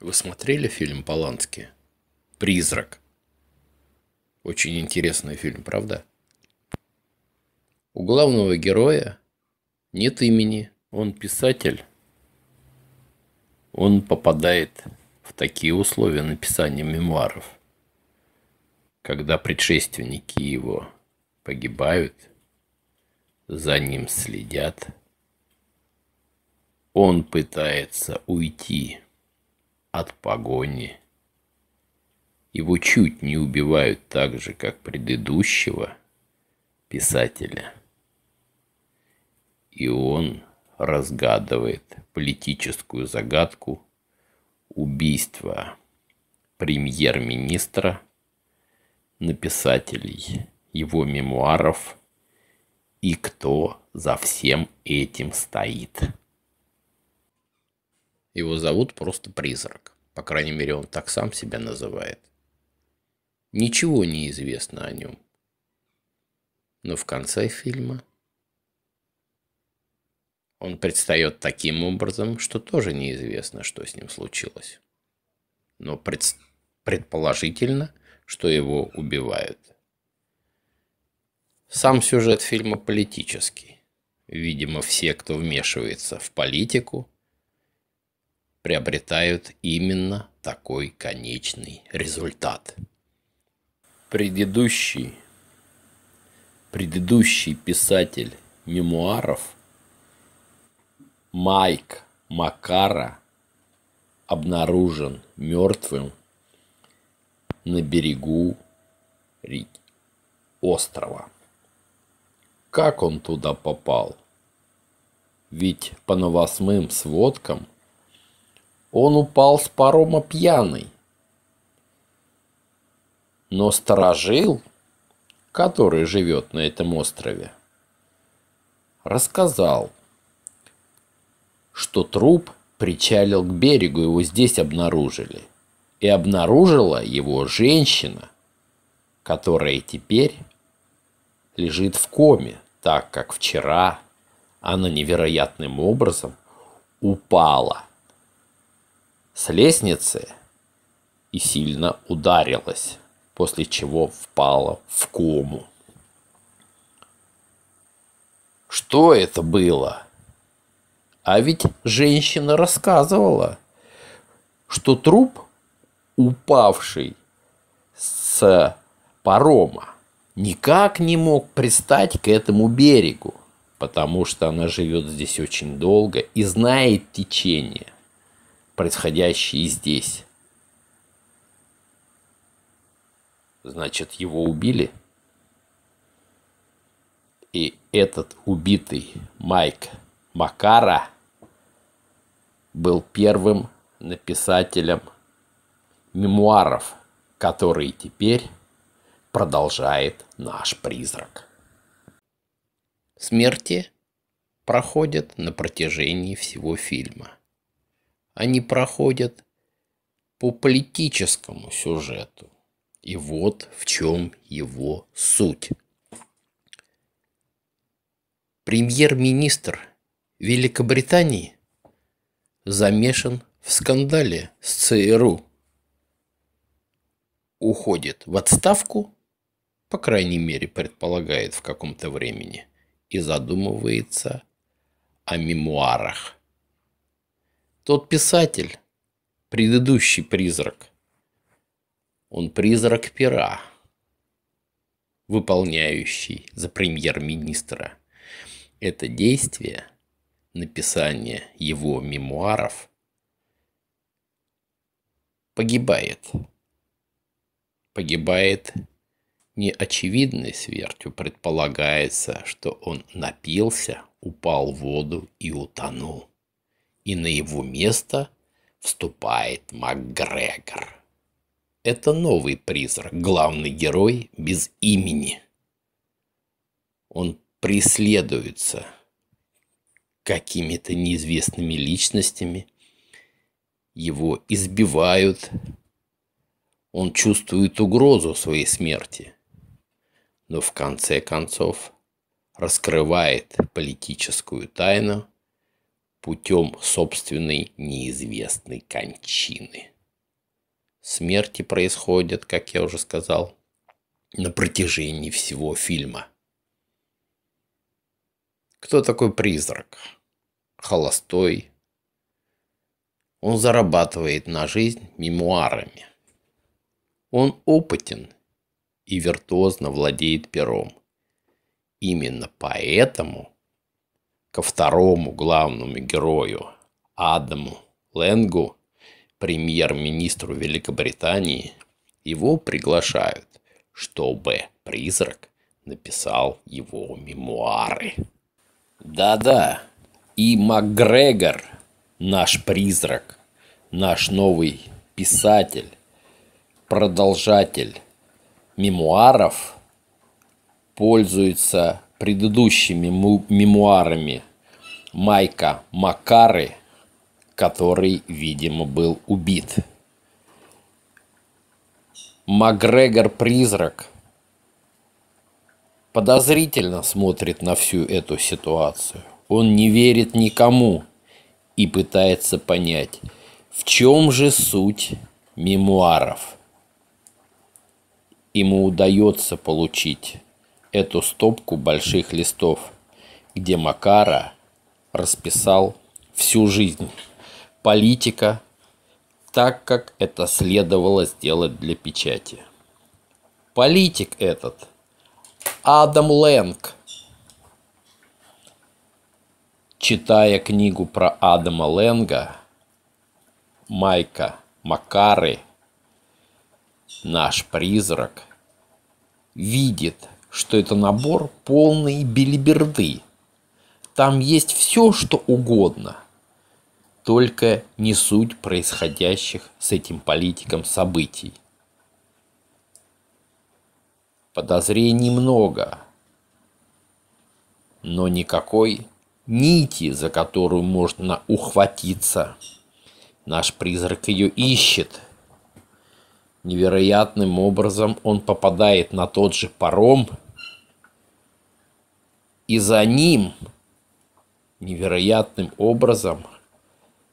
Вы смотрели фильм Полански? «Призрак». Очень интересный фильм, правда? У главного героя нет имени. Он писатель. Он попадает в такие условия написания мемуаров, когда предшественники его погибают, за ним следят. Он пытается уйти от погони. Его чуть не убивают так же, как предыдущего писателя. И он разгадывает политическую загадку убийства премьер-министра, написателей его мемуаров и кто за всем этим стоит. Его зовут просто призрак. По крайней мере, он так сам себя называет. Ничего не известно о нем. Но в конце фильма он предстает таким образом, что тоже неизвестно, что с ним случилось. Но пред... предположительно, что его убивают. Сам сюжет фильма политический. Видимо, все, кто вмешивается в политику – приобретают именно такой конечный результат. Предыдущий, предыдущий писатель мемуаров Майк Макара обнаружен мертвым на берегу реки острова. Как он туда попал? Ведь по новостным сводкам – он упал с парома пьяный. Но сторожил, который живет на этом острове, рассказал, что труп причалил к берегу, его здесь обнаружили. И обнаружила его женщина, которая теперь лежит в коме, так как вчера она невероятным образом упала – с лестницы и сильно ударилась, после чего впала в кому. Что это было? А ведь женщина рассказывала, что труп, упавший с парома, никак не мог пристать к этому берегу, потому что она живет здесь очень долго и знает течение происходящие здесь. Значит, его убили. И этот убитый Майк Макара был первым написателем мемуаров, который теперь продолжает наш призрак. Смерти проходят на протяжении всего фильма. Они проходят по политическому сюжету. И вот в чем его суть. Премьер-министр Великобритании замешан в скандале с ЦРУ. Уходит в отставку, по крайней мере, предполагает в каком-то времени, и задумывается о мемуарах. Тот писатель, предыдущий призрак, он призрак пера, выполняющий за премьер-министра. Это действие, написание его мемуаров, погибает. Погибает неочевидной смертью предполагается, что он напился, упал в воду и утонул и на его место вступает МакГрегор. Это новый призрак, главный герой без имени. Он преследуется какими-то неизвестными личностями. Его избивают. Он чувствует угрозу своей смерти. Но в конце концов раскрывает политическую тайну – путем собственной неизвестной кончины. Смерти происходят, как я уже сказал, на протяжении всего фильма. Кто такой призрак? Холостой. Он зарабатывает на жизнь мемуарами. Он опытен и виртуозно владеет пером. Именно поэтому – ко второму главному герою Адаму Ленгу, премьер-министру Великобритании, его приглашают, чтобы призрак написал его мемуары. Да-да, и Макгрегор, наш призрак, наш новый писатель, продолжатель мемуаров, пользуется предыдущими мемуарами Майка Макары, который, видимо, был убит. Макгрегор Призрак подозрительно смотрит на всю эту ситуацию. Он не верит никому и пытается понять, в чем же суть мемуаров. Ему удается получить эту стопку больших листов, где Макара – расписал всю жизнь. Политика так, как это следовало сделать для печати. Политик этот Адам Лэнг. Читая книгу про Адама Лэнга, Майка Макары, наш призрак, видит, что это набор полной билиберды – там есть все, что угодно. Только не суть происходящих с этим политиком событий. Подозрений много, но никакой нити, за которую можно ухватиться. Наш призрак ее ищет. Невероятным образом он попадает на тот же паром, и за ним невероятным образом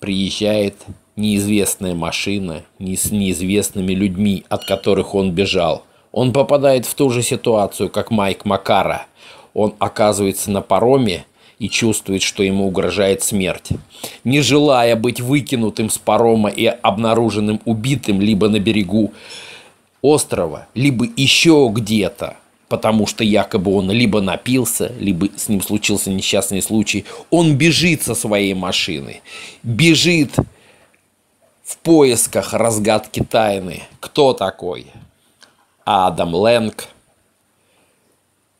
приезжает неизвестная машина не с неизвестными людьми, от которых он бежал. Он попадает в ту же ситуацию, как Майк Макара. Он оказывается на пароме и чувствует, что ему угрожает смерть. Не желая быть выкинутым с парома и обнаруженным убитым либо на берегу острова, либо еще где-то – потому что якобы он либо напился, либо с ним случился несчастный случай. Он бежит со своей машины, бежит в поисках разгадки тайны. Кто такой? Адам Лэнг.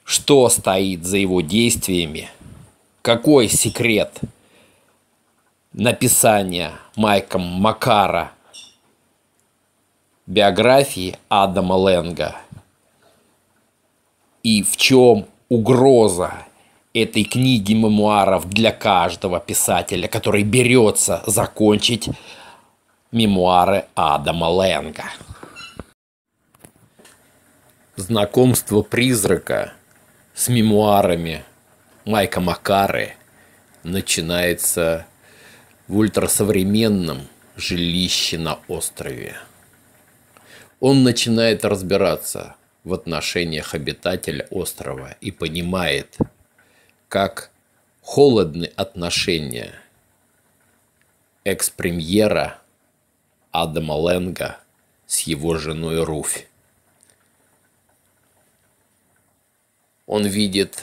Что стоит за его действиями? Какой секрет написания Майком Макара биографии Адама Лэнга – и в чем угроза этой книги мемуаров для каждого писателя, который берется закончить мемуары Адама Лэнга. Знакомство призрака с мемуарами Майка Макары начинается в ультрасовременном жилище на острове. Он начинает разбираться – в отношениях обитателя острова и понимает, как холодны отношения экс-премьера Адама Ленга с его женой Руфь. Он видит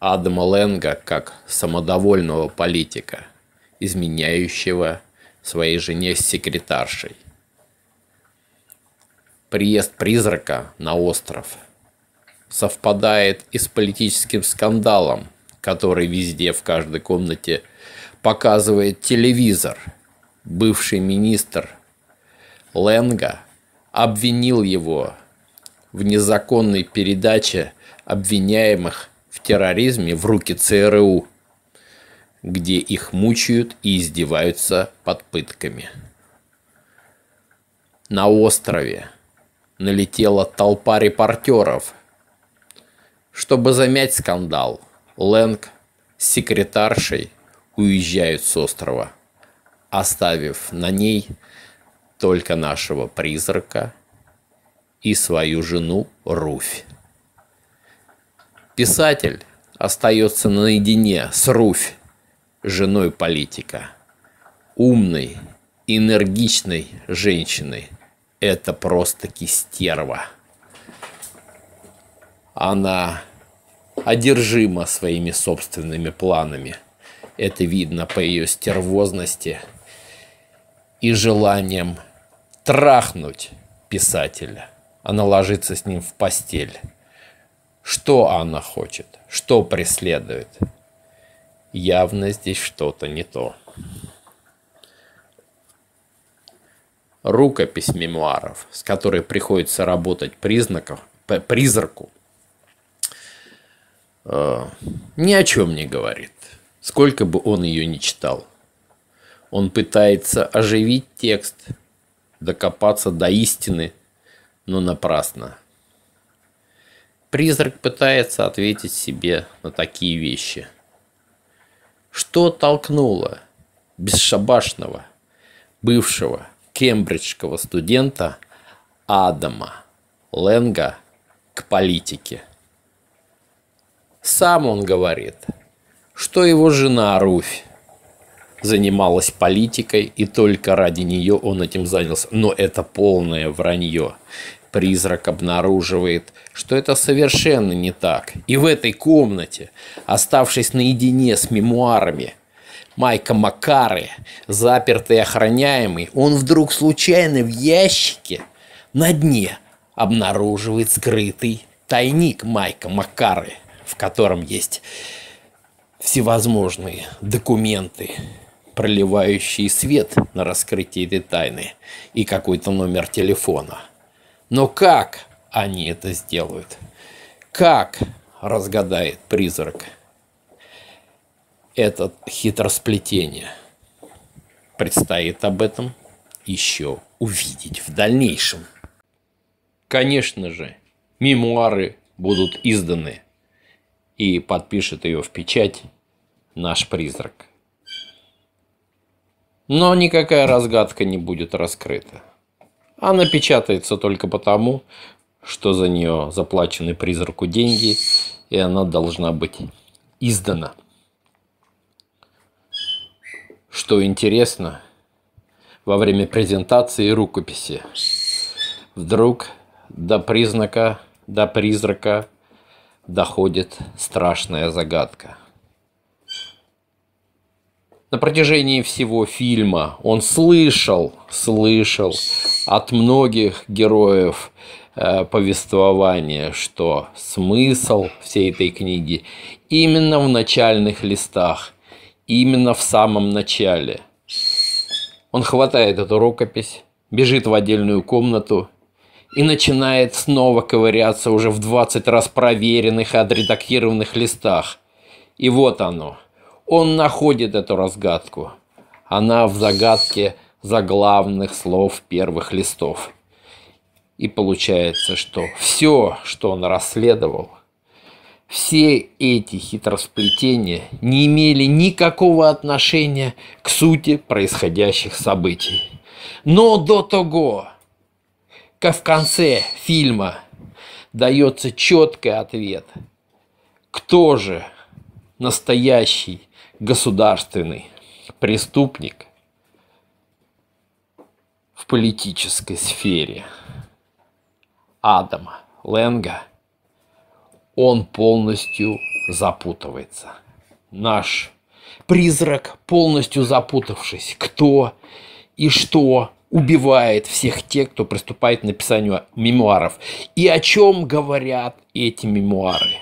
Адама Ленга как самодовольного политика, изменяющего своей жене с секретаршей приезд призрака на остров совпадает и с политическим скандалом, который везде в каждой комнате показывает телевизор. Бывший министр Ленга обвинил его в незаконной передаче обвиняемых в терроризме в руки ЦРУ, где их мучают и издеваются под пытками. На острове налетела толпа репортеров. Чтобы замять скандал, Лэнг с секретаршей уезжают с острова, оставив на ней только нашего призрака и свою жену Руфь. Писатель остается наедине с Руфь, женой политика, умной, энергичной женщиной – это просто кистерва. Она одержима своими собственными планами. Это видно по ее стервозности и желанием трахнуть писателя. Она ложится с ним в постель. Что она хочет? Что преследует? Явно здесь что-то не то. рукопись мемуаров, с которой приходится работать признаков, призраку, э, ни о чем не говорит, сколько бы он ее ни читал. Он пытается оживить текст, докопаться до истины, но напрасно. Призрак пытается ответить себе на такие вещи. Что толкнуло бесшабашного, бывшего – кембриджского студента Адама Ленга к политике. Сам он говорит, что его жена Руфь занималась политикой, и только ради нее он этим занялся. Но это полное вранье. Призрак обнаруживает, что это совершенно не так. И в этой комнате, оставшись наедине с мемуарами – Майка Макары, запертый и охраняемый, он вдруг случайно в ящике на дне обнаруживает скрытый тайник Майка Макары, в котором есть всевозможные документы, проливающие свет на раскрытие этой тайны и какой-то номер телефона. Но как они это сделают? Как разгадает призрак? это хитросплетение. Предстоит об этом еще увидеть в дальнейшем. Конечно же, мемуары будут изданы и подпишет ее в печать наш призрак. Но никакая разгадка не будет раскрыта. Она печатается только потому, что за нее заплачены призраку деньги, и она должна быть издана. Что интересно, во время презентации рукописи вдруг до признака, до призрака доходит страшная загадка. На протяжении всего фильма он слышал, слышал от многих героев э, повествования, что смысл всей этой книги именно в начальных листах, именно в самом начале. Он хватает эту рукопись, бежит в отдельную комнату и начинает снова ковыряться уже в 20 раз проверенных и отредактированных листах. И вот оно. Он находит эту разгадку. Она в загадке заглавных слов первых листов. И получается, что все, что он расследовал – все эти хитросплетения не имели никакого отношения к сути происходящих событий. Но до того, как в конце фильма дается четкий ответ, кто же настоящий государственный преступник в политической сфере Адама Ленга – он полностью запутывается. Наш призрак, полностью запутавшись, кто и что убивает всех тех, кто приступает к написанию мемуаров. И о чем говорят эти мемуары?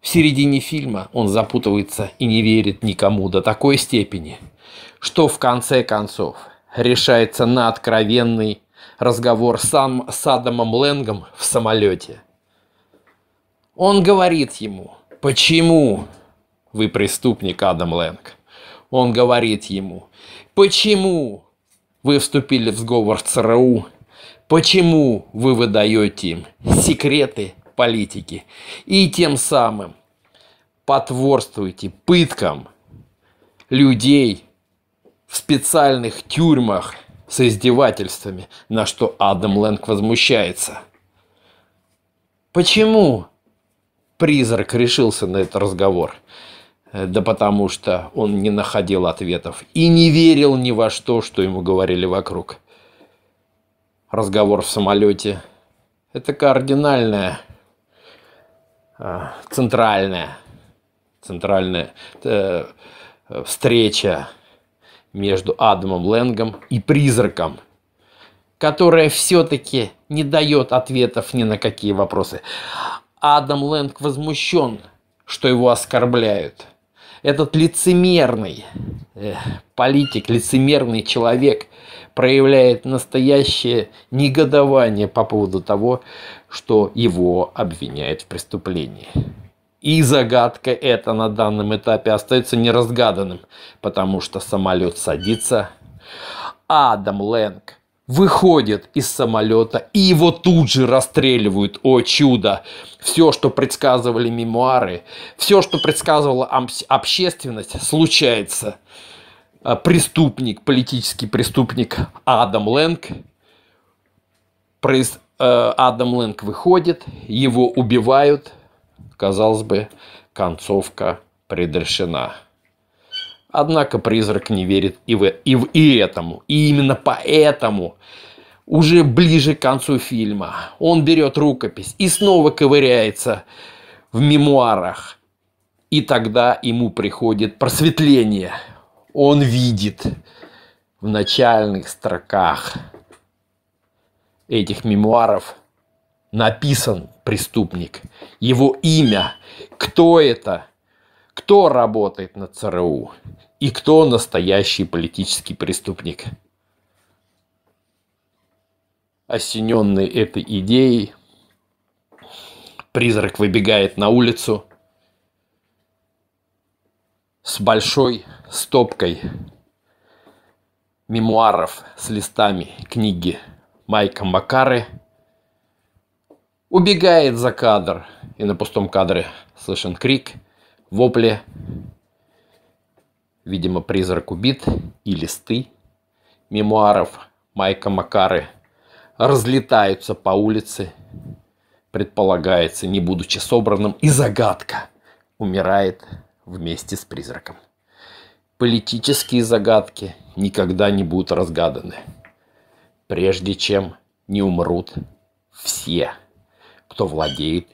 В середине фильма он запутывается и не верит никому до такой степени, что в конце концов решается на откровенный разговор с Адамом Ленгом в самолете – он говорит ему, почему вы преступник, Адам Лэнг? Он говорит ему, почему вы вступили в сговор с ЦРУ? Почему вы выдаете им секреты политики? И тем самым потворствуете пыткам людей в специальных тюрьмах с издевательствами, на что Адам Лэнг возмущается. Почему призрак решился на этот разговор. Э, да потому что он не находил ответов и не верил ни во что, что ему говорили вокруг. Разговор в самолете – это кардинальная, центральная, центральная э, встреча между Адамом Лэнгом и призраком, которая все-таки не дает ответов ни на какие вопросы. Адам Лэнг возмущен, что его оскорбляют. Этот лицемерный э, политик, лицемерный человек проявляет настоящее негодование по поводу того, что его обвиняют в преступлении. И загадка эта на данном этапе остается неразгаданным, потому что самолет садится. Адам Лэнг выходит из самолета, и его тут же расстреливают. О чудо! Все, что предсказывали мемуары, все, что предсказывала общественность, случается. А, преступник, политический преступник Адам Лэнг, э, Адам Лэнг выходит, его убивают. Казалось бы, концовка предрешена. Однако призрак не верит и в, и в и этому. И именно поэтому уже ближе к концу фильма он берет рукопись и снова ковыряется в мемуарах. И тогда ему приходит просветление. Он видит в начальных строках этих мемуаров написан преступник, его имя, кто это – кто работает на ЦРУ и кто настоящий политический преступник. Осененный этой идеей, призрак выбегает на улицу с большой стопкой мемуаров с листами книги Майка Макары убегает за кадр, и на пустом кадре слышен крик – вопли. Видимо, призрак убит и листы мемуаров Майка Макары разлетаются по улице, предполагается, не будучи собранным, и загадка умирает вместе с призраком. Политические загадки никогда не будут разгаданы, прежде чем не умрут все, кто владеет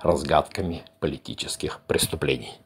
разгадками политических преступлений.